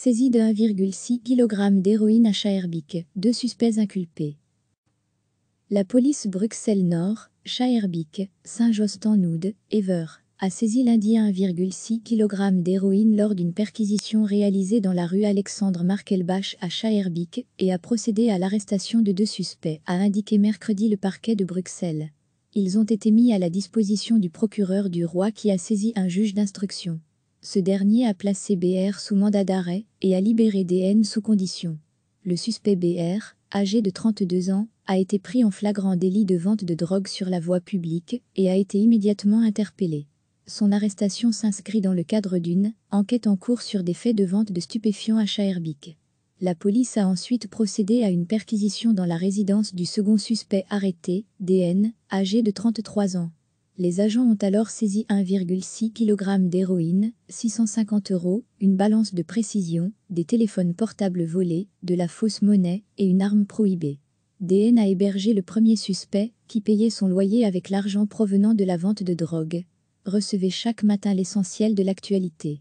Saisie de 1,6 kg d'héroïne à Schaerbeek, deux suspects inculpés. La police Bruxelles-Nord, Schaerbeek, Saint-Jost-en-Oude, Ever, a saisi lundi 1,6 kg d'héroïne lors d'une perquisition réalisée dans la rue Alexandre Markelbach à Schaerbeek et a procédé à l'arrestation de deux suspects, a indiqué mercredi le parquet de Bruxelles. Ils ont été mis à la disposition du procureur du roi qui a saisi un juge d'instruction. Ce dernier a placé BR sous mandat d'arrêt et a libéré DN sous condition. Le suspect BR, âgé de 32 ans, a été pris en flagrant délit de vente de drogue sur la voie publique et a été immédiatement interpellé. Son arrestation s'inscrit dans le cadre d'une enquête en cours sur des faits de vente de stupéfiants à herbique. La police a ensuite procédé à une perquisition dans la résidence du second suspect arrêté, DN, âgé de 33 ans. Les agents ont alors saisi 1,6 kg d'héroïne, 650 euros, une balance de précision, des téléphones portables volés, de la fausse monnaie et une arme prohibée. DN a hébergé le premier suspect, qui payait son loyer avec l'argent provenant de la vente de drogue. Recevez chaque matin l'essentiel de l'actualité.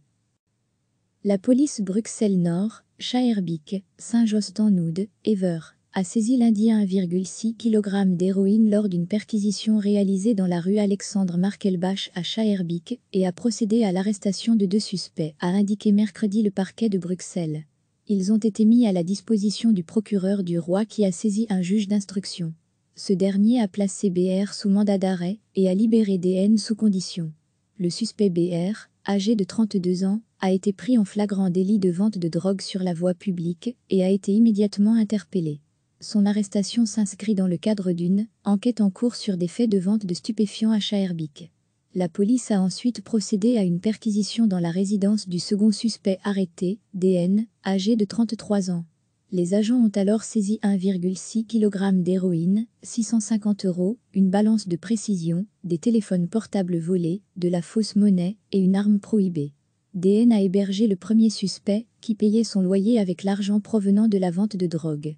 La police Bruxelles-Nord, Schaerbeek, Saint-Jost-en-Oude, Ever a saisi lundi 1,6 kg d'héroïne lors d'une perquisition réalisée dans la rue Alexandre Markelbach à Schaerbeek et a procédé à l'arrestation de deux suspects, a indiqué mercredi le parquet de Bruxelles. Ils ont été mis à la disposition du procureur du roi qui a saisi un juge d'instruction. Ce dernier a placé BR sous mandat d'arrêt et a libéré DN sous condition. Le suspect BR, âgé de 32 ans, a été pris en flagrant délit de vente de drogue sur la voie publique et a été immédiatement interpellé. Son arrestation s'inscrit dans le cadre d'une enquête en cours sur des faits de vente de stupéfiants à Herbique. La police a ensuite procédé à une perquisition dans la résidence du second suspect arrêté, DN, âgé de 33 ans. Les agents ont alors saisi 1,6 kg d'héroïne, 650 euros, une balance de précision, des téléphones portables volés, de la fausse monnaie et une arme prohibée. DN a hébergé le premier suspect, qui payait son loyer avec l'argent provenant de la vente de drogue.